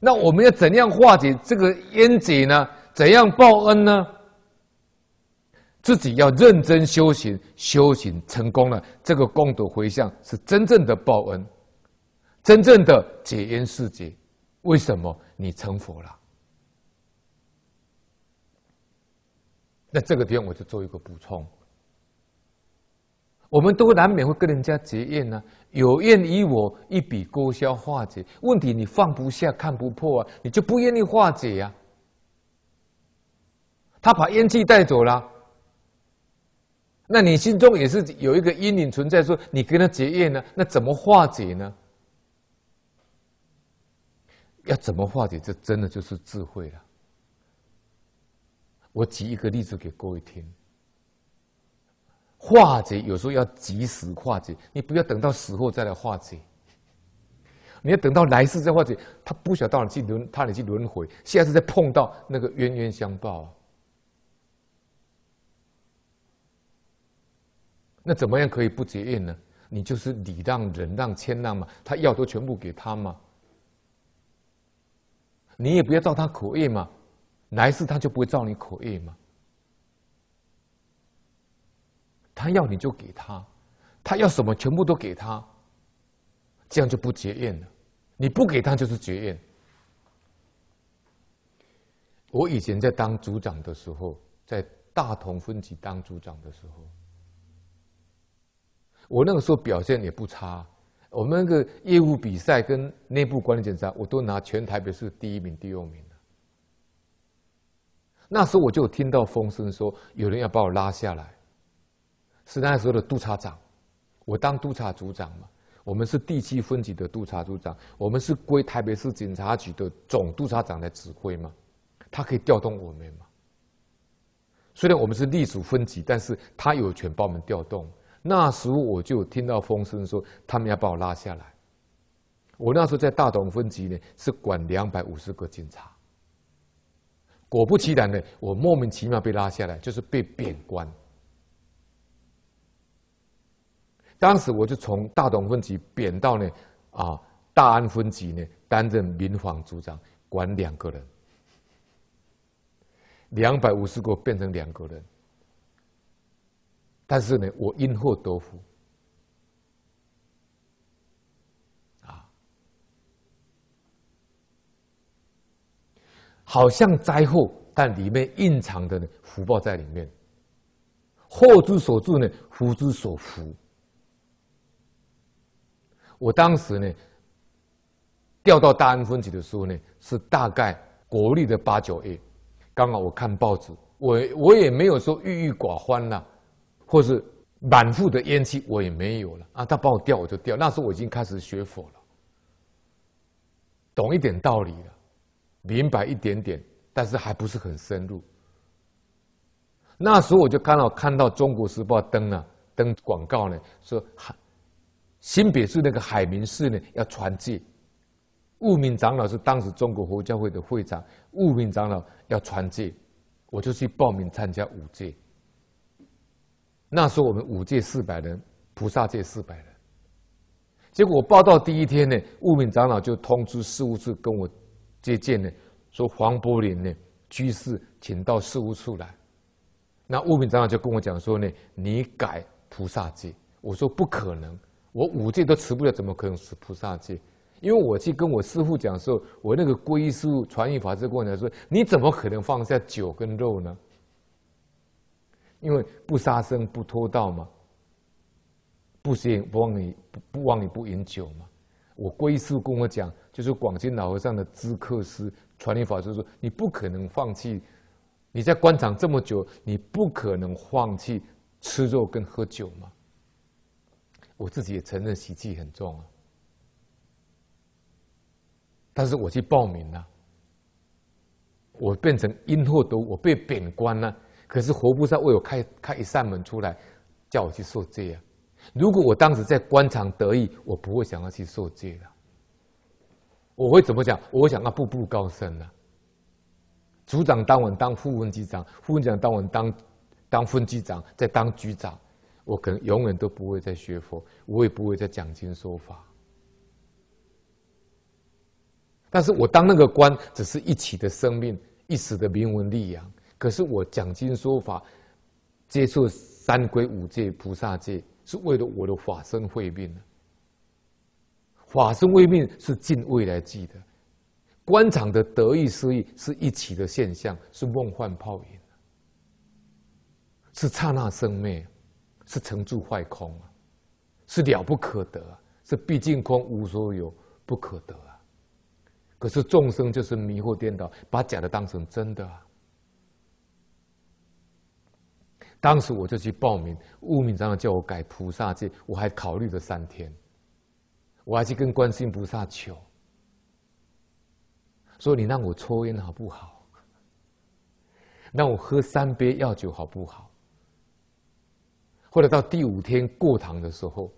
那我们要怎样化解这个冤结呢？怎样报恩呢？自己要认真修行，修行成功了，这个功德回向是真正的报恩，真正的解冤释结。为什么你成佛了？那这个点我就做一个补充。我们都难免会跟人家结怨呢，有怨与我一笔勾销化解问题，你放不下、看不破啊，你就不愿意化解呀。他把烟气带走了，那你心中也是有一个阴影存在，说你跟他结怨呢，那怎么化解呢？要怎么化解？这真的就是智慧了。我举一个例子给各位听。化解有时候要及时化解，你不要等到死后再来化解。你要等到来世再化解，他不想到你去轮，他你去轮回，下次再碰到那个冤冤相报。那怎么样可以不结怨呢？你就是礼让、忍让、谦让嘛，他要都全部给他嘛，你也不要造他口业嘛，来世他就不会造你口业嘛。他要你就给他，他要什么全部都给他，这样就不结怨了。你不给他就是结怨。我以前在当组长的时候，在大同分局当组长的时候，我那个时候表现也不差，我们那个业务比赛跟内部管理检查，我都拿全台北市第一名、第二名那时候我就听到风声说，有人要把我拉下来。是那时候的督察长，我当督察组长嘛。我们是第七分局的督察组长，我们是归台北市警察局的总督察长来指挥嘛。他可以调动我们嘛？虽然我们是隶属分局，但是他有权把我们调动。那时候我就听到风声说，他们要把我拉下来。我那时候在大同分局呢，是管两百五十个警察。果不其然呢，我莫名其妙被拉下来，就是被贬官。当时我就从大同分级贬到呢啊大安分级呢担任民房组长，管两个人，两百五十个变成两个人，但是呢我因祸得福，啊，好像灾祸，但里面蕴藏的呢福报在里面，祸之所至呢福之所福。我当时呢，调到大安分局的时候呢，是大概国立的八九 A，刚好我看报纸，我我也没有说郁郁寡欢啦，或是满腹的怨气，我也没有了啊。他帮我调，我就调。那时候我已经开始学佛了，懂一点道理了，明白一点点，但是还不是很深入。那时候我就刚好看到《中国时报》登了登广告呢，说还。新别墅那个海明寺呢，要传戒，务明长老是当时中国佛教会的会长，务明长老要传戒，我就去报名参加五戒。那时候我们五戒四百人，菩萨戒四百人。结果我报到第一天呢，务明长老就通知事务处跟我接见呢，说黄柏林呢居士，请到事务处来。那务明长老就跟我讲说呢，你改菩萨戒，我说不可能。我五戒都持不了，怎么可能是菩萨戒？因为我去跟我师父讲的时候，我那个皈依师传译法师跟我说：“你怎么可能放下酒跟肉呢？因为不杀生、不偷盗嘛，不行，不妄里，不妄里，不饮酒嘛。我皈依师跟我讲，就是广钦老和尚的知客师传译法师说：“你不可能放弃，你在官场这么久，你不可能放弃吃肉跟喝酒嘛。我自己也承认习气很重啊，但是我去报名了，我变成因祸得我被贬官了，可是活菩萨为我开开一扇门出来，叫我去受戒啊！如果我当时在官场得意，我不会想要去受戒的，我会怎么讲？我想要步步高升啊！组长当晚当副分局长，副局长当晚当当分局长，再当局长。我可能永远都不会再学佛，我也不会再讲经说法。但是我当那个官，只是一起的生命，一时的名闻利养。可是我讲经说法，接触三规五戒、菩萨戒，是为了我的法身慧命法身慧命是尽未来际的，官场的得意失意是一起的现象，是梦幻泡影，是刹那生灭。是成住坏空啊，是了不可得啊，是毕竟空无所有不可得啊。可是众生就是迷惑颠倒，把假的当成真的啊。当时我就去报名，误名长老叫我改菩萨戒，我还考虑了三天，我还去跟观世音菩萨求，说你让我抽烟好不好？让我喝三杯药酒好不好？或者到第五天过堂的时候，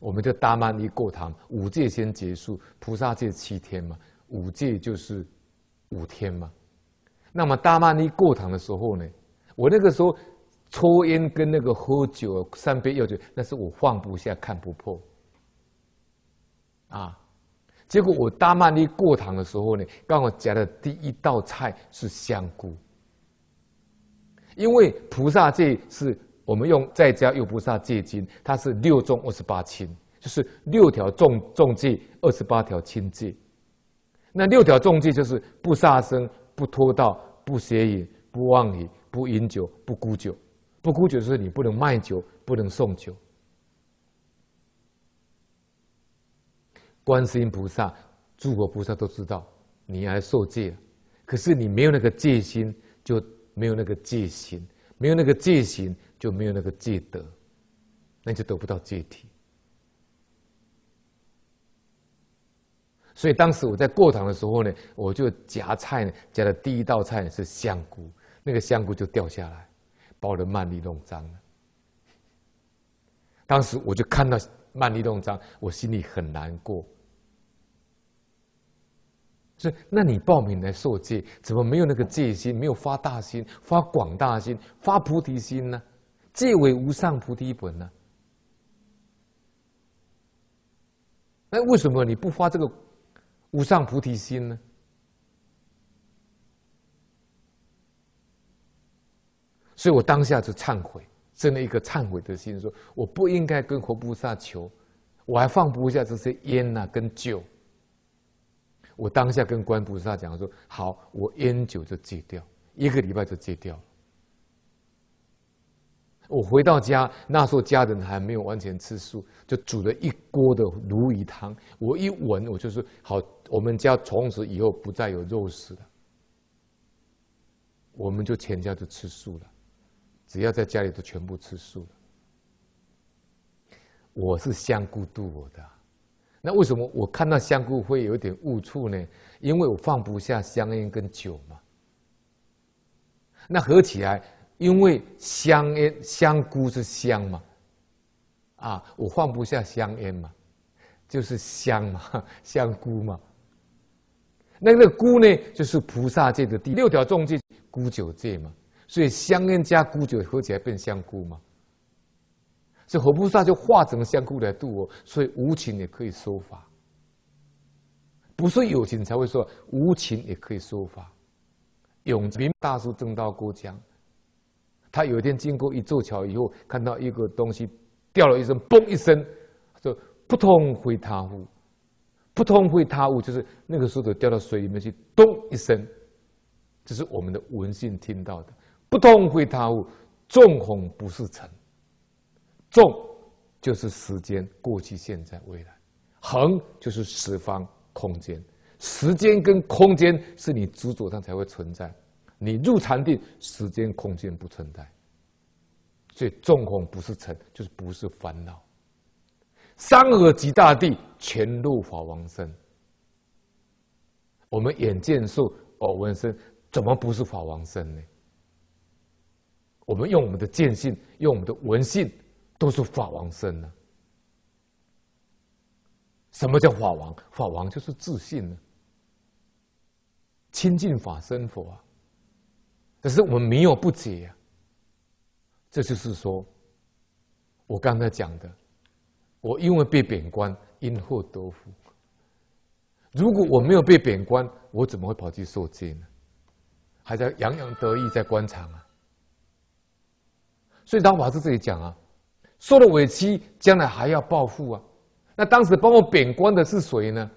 我们就大曼尼过堂，五戒先结束，菩萨戒七天嘛，五戒就是五天嘛。那么大曼尼过堂的时候呢，我那个时候抽烟跟那个喝酒三杯药酒，那是我放不下看不破啊。结果我大曼尼过堂的时候呢，刚好夹的第一道菜是香菇，因为菩萨戒是。我们用在家有菩萨戒经，它是六重二十八轻，就是六条重重戒，二十八条轻戒。那六条重戒就是不杀生、不偷盗、不邪淫、不妄语、不饮酒、不沽酒。不沽酒就是你不能卖酒、不能送酒。观世音菩萨、诸佛菩萨都知道你还受戒，可是你没有那个戒心，就没有那个戒心，没有那个戒心。就没有那个戒德，那就得不到戒体。所以当时我在过堂的时候呢，我就夹菜呢，夹的第一道菜是香菇，那个香菇就掉下来，把我的曼丽弄脏了。当时我就看到曼丽弄脏，我心里很难过。是，那你报名来受戒，怎么没有那个戒心？没有发大心、发广大心、发菩提心呢？戒为无上菩提本呢？那为什么你不发这个无上菩提心呢？所以我当下就忏悔，生了一个忏悔的心，说我不应该跟活菩萨求，我还放不下这些烟呐跟酒。我当下跟观菩萨讲说：好，我烟酒就戒掉，一个礼拜就戒掉。我回到家，那时候家人还没有完全吃素，就煮了一锅的鲈鱼汤。我一闻，我就是好。我们家从此以后不再有肉食了，我们就全家都吃素了，只要在家里都全部吃素了。我是香菇度我的，那为什么我看到香菇会有点误触呢？因为我放不下香烟跟酒嘛。那合起来。因为香烟香菇是香嘛，啊，我放不下香烟嘛，就是香嘛，香菇嘛。那那菇呢，就是菩萨界的第六条重戒，菇酒戒嘛。所以香烟加菇酒喝起来变香菇嘛。所以菩萨就化成香菇来渡我，所以无情也可以说法，不是有情才会说无情也可以说法。永明大叔正道过江。他有一天经过一座桥以后，看到一个东西掉了一声，嘣一声，就扑通会塌屋，扑通会塌屋，就是那个石头掉到水里面去，咚一声，这是我们的闻性听到的。扑通会塌屋，纵横不是尘，纵就是时间，过去、现在、未来；横就是十方空间，时间跟空间是你执着上才会存在。你入禅定，时间空间不存在，所以众空不是尘，就是不是烦恼。三耳及大地，全入法王身。我们眼见受耳闻身，怎么不是法王身呢？我们用我们的见性，用我们的闻性，都是法王身呢。什么叫法王？法王就是自信呢。亲近法身佛啊。可是我们没有不解呀，这就是说，我刚才讲的，我因为被贬官，因祸得福。如果我没有被贬官，我怎么会跑去受戒呢？还在洋洋得意在官场啊。所以张法师这里讲啊，受了委屈，将来还要报复啊。那当时帮我贬官的是谁呢？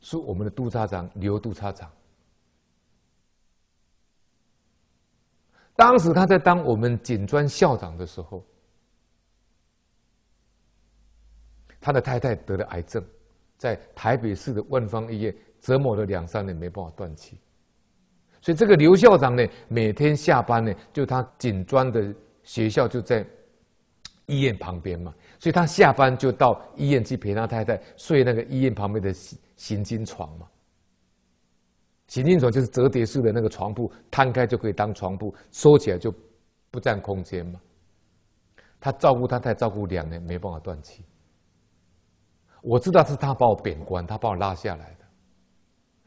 是我们的督察长刘督察长。当时他在当我们锦专校长的时候，他的太太得了癌症，在台北市的万方医院折磨了两三年，没办法断气。所以这个刘校长呢，每天下班呢，就他锦专的学校就在医院旁边嘛，所以他下班就到医院去陪他太太睡那个医院旁边的行行军床嘛。行进床就是折叠式的那个床铺，摊开就可以当床铺，收起来就不占空间嘛。他照顾他太照顾两年，没办法断气。我知道是他把我贬官，他把我拉下来的。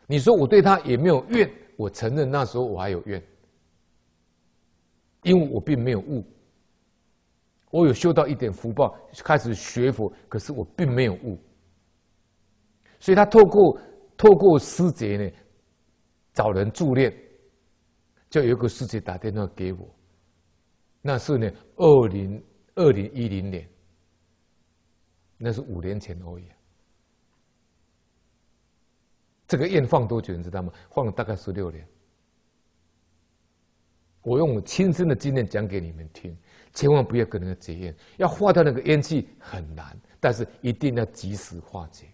你说我对他也没有怨，我承认那时候我还有怨，因为我并没有悟。我有修到一点福报，开始学佛，可是我并没有悟。所以他透过透过师姐呢。”找人助念，就有个师姐打电话给我，那是呢，二零二零一零年，那是五年前而已。这个烟放多久，你知道吗？放了大概十六年。我用我亲身的经验讲给你们听，千万不要跟人家结怨，要化掉那个烟气很难，但是一定要及时化解。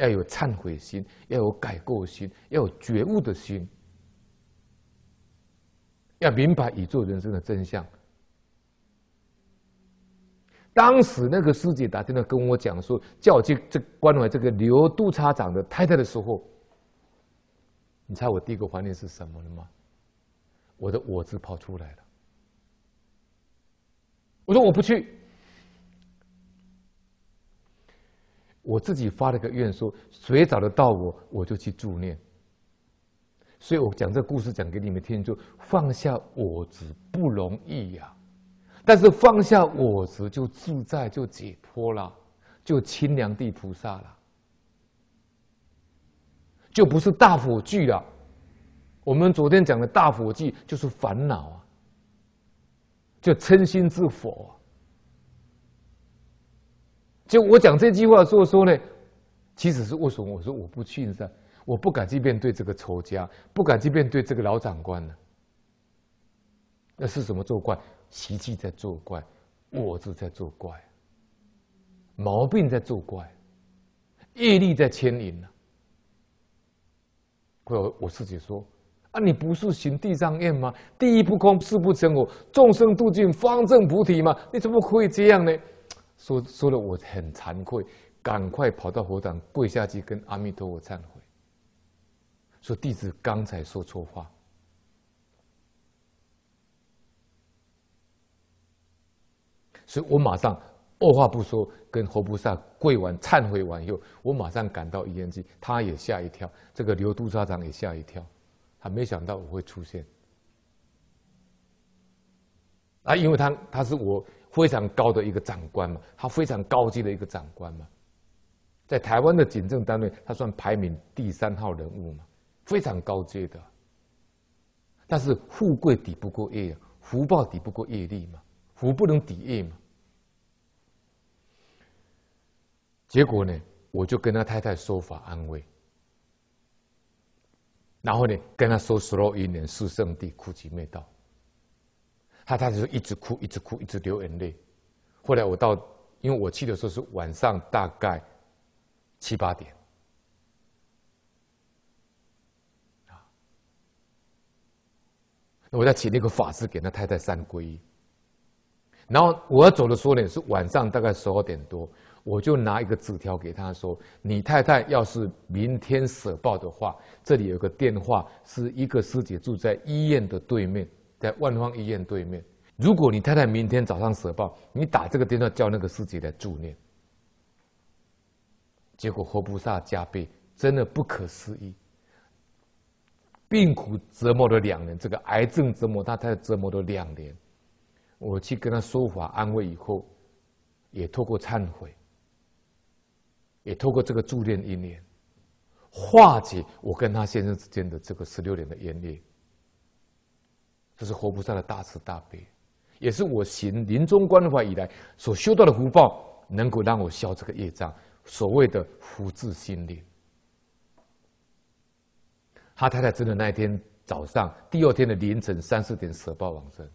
要有忏悔心，要有改过心，要有觉悟的心，要明白宇宙人生的真相。当时那个师姐打电话跟我讲说，叫我去这关怀这个刘督察长的太太的时候，你猜我第一个怀念是什么了吗？我的我字跑出来了。我说我不去。我自己发了个愿说，谁找得到我，我就去助念。所以我讲这故事讲给你们听，就放下我执不容易呀。但是放下我执就自在，就解脱了，就清凉地菩萨了，就不是大火具了。我们昨天讲的大火具就是烦恼啊，就称心佛、火。就我讲这句话，就说呢，其实是为什么？我说我不去，呢？我不敢去面对这个仇家，不敢去面对这个老长官呢？那是什么作怪？习气在作怪，我自在作怪，毛病在作怪，业力在牵引呢？我我自己说啊，你不是行地藏愿吗？第一不空，四不成我，众生度尽方正菩提吗？你怎么可以这样呢？说说了，我很惭愧，赶快跑到佛堂跪下去跟阿弥陀佛忏悔，说弟子刚才说错话，所以我马上二话不说跟活菩萨跪完忏悔完以后，我马上赶到医院去，他也吓一跳，这个刘督察长也吓一跳，他没想到我会出现，啊，因为他他是我。非常高的一个长官嘛，他非常高级的一个长官嘛，在台湾的警政单位，他算排名第三号人物嘛，非常高阶的。但是富贵抵不过业，福报抵不过业力嘛，福不能抵业嘛。结果呢，我就跟他太太说法安慰，然后呢，跟他说：“十恶一年，四圣地苦集灭道。”他他就一直哭，一直哭，一直流眼泪。后来我到，因为我去的时候是晚上大概七八点，啊，那我在请那个法师给那太太三皈。然后我要走的时候呢，是晚上大概十二点多，我就拿一个纸条给他说：“你太太要是明天舍报的话，这里有个电话，是一个师姐住在医院的对面。”在万方医院对面，如果你太太明天早上死报，你打这个电话叫那个师姐来助念。结果活菩萨加倍，真的不可思议。病苦折磨了两年，这个癌症折磨他太太折磨了两年，我去跟他说法安慰以后，也透过忏悔，也透过这个助念一年，化解我跟他先生之间的这个十六年的冤孽。这是活菩萨的大慈大悲，也是我行临终观怀以来所修到的福报，能够让我消这个业障。所谓的福至心灵，他太太真的那一天早上，第二天的凌晨三四点舍报往生，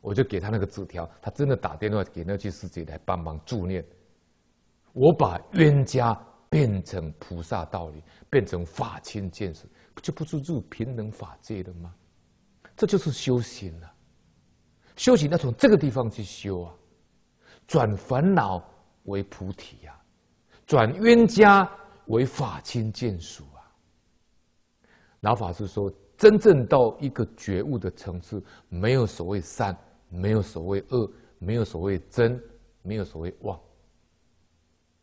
我就给他那个纸条，他真的打电话给那具师姐来帮忙助念。我把冤家变成菩萨道理，变成法亲见识，就不是入平等法界了吗？这就是修行了，修行要从这个地方去修啊，转烦恼为菩提呀，转冤家为法亲见属啊。老法师说，真正到一个觉悟的层次，没有所谓善，没有所谓恶，没有所谓真，没有所谓妄，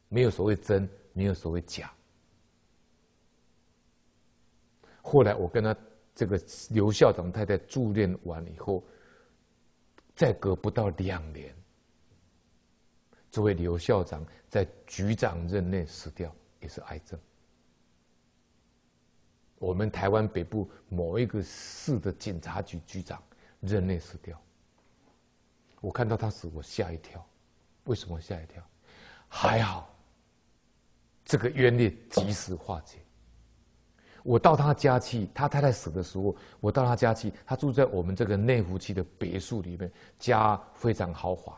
没有所谓真，没有所谓假。后来我跟他。这个刘校长太太住院完以后，再隔不到两年，这位刘校长在局长任内死掉，也是癌症。我们台湾北部某一个市的警察局局长任内死掉，我看到他死，我吓一跳。为什么吓一跳？还好，这个冤孽及时化解。我到他家去，他太太死的时候，我到他家去。他住在我们这个内湖区的别墅里面，家非常豪华。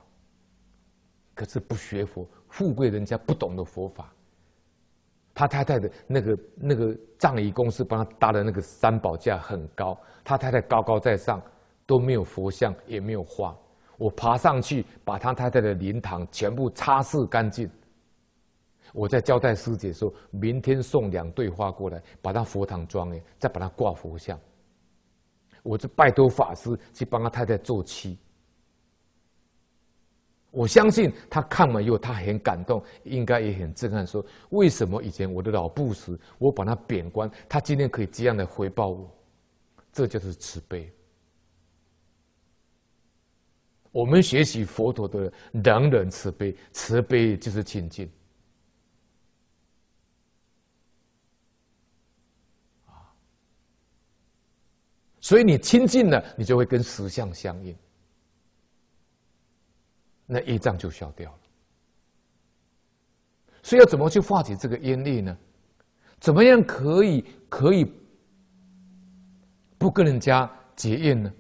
可是不学佛，富贵人家不懂得佛法。他太太的那个那个葬仪公司帮他搭的那个三宝架很高，他太太高高在上，都没有佛像，也没有花。我爬上去，把他太太的灵堂全部擦拭干净。我在交代师姐说：“明天送两对花过来，把他佛堂装哎，再把他挂佛像。”我就拜托法师去帮他太太做漆。我相信他看完以后，他很感动，应该也很震撼，说：“为什么以前我的老布什，我把他贬官，他今天可以这样的回报我？”这就是慈悲。我们学习佛陀的人人慈悲，慈悲就是清净。所以你亲近了，你就会跟实相相应，那业障就消掉了。所以要怎么去化解这个业力呢？怎么样可以可以不跟人家结怨呢？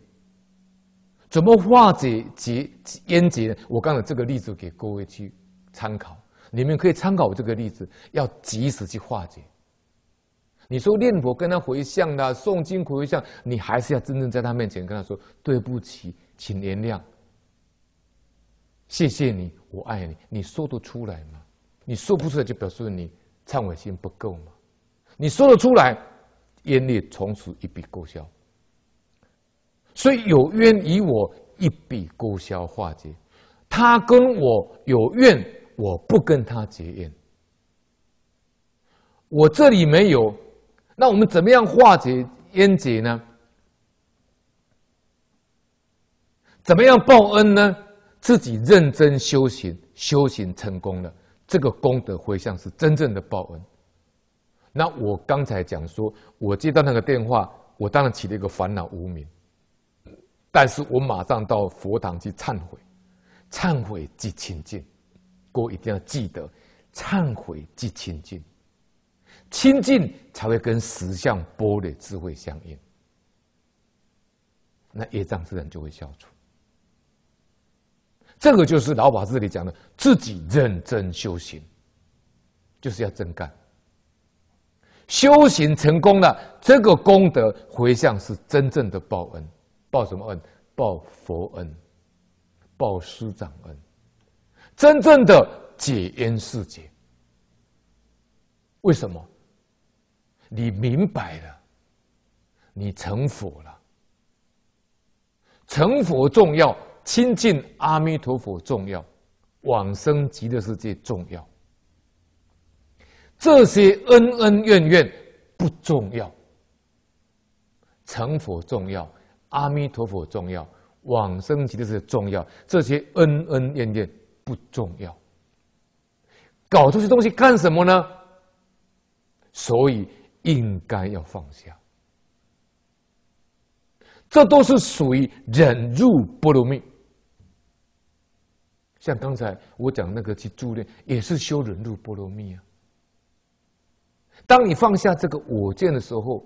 怎么化解结冤结呢？我刚才这个例子给各位去参考，你们可以参考我这个例子，要及时去化解。你说念佛跟他回向的诵经回向，你还是要真正在他面前跟他说对不起，请原谅，谢谢你，我爱你。你说得出来吗？你说不出来，就表示你忏悔心不够吗？你说得出来，冤孽从此一笔勾销。所以有冤以我一笔勾销化解，他跟我有怨，我不跟他结怨。我这里没有。那我们怎么样化解冤结呢？怎么样报恩呢？自己认真修行，修行成功了，这个功德回向是真正的报恩。那我刚才讲说，我接到那个电话，我当然起了一个烦恼无名，但是我马上到佛堂去忏悔，忏悔即清净，各位一定要记得，忏悔即清净。清净才会跟实相波的智慧相应，那业障自然就会消除。这个就是老法师里讲的，自己认真修行，就是要真干。修行成功了，这个功德回向是真正的报恩，报什么恩？报佛恩，报师长恩，真正的解冤释结。为什么？你明白了，你成佛了。成佛重要，亲近阿弥陀佛重要，往生极乐世界重要。这些恩恩怨怨不重要，成佛重要，阿弥陀佛重要，往生极乐世界重要。这些恩恩怨怨不重要，搞这些东西干什么呢？所以。应该要放下，这都是属于忍辱波罗蜜。像刚才我讲那个去助念，也是修忍辱波罗蜜啊。当你放下这个我见的时候，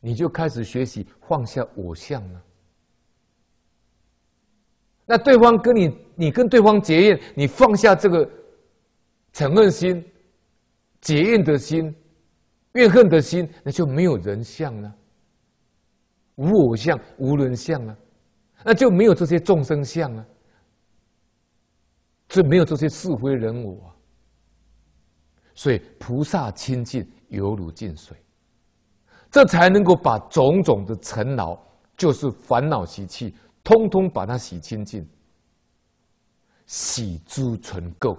你就开始学习放下我相了。那对方跟你，你跟对方结怨，你放下这个嗔恨心。结怨的心、怨恨的心，那就没有人相了，无我相、无人相了，那就没有这些众生相了，就没有这些是非人我。所以菩萨清净犹如净水，这才能够把种种的尘劳，就是烦恼习气，通通把它洗清净，洗诸尘垢。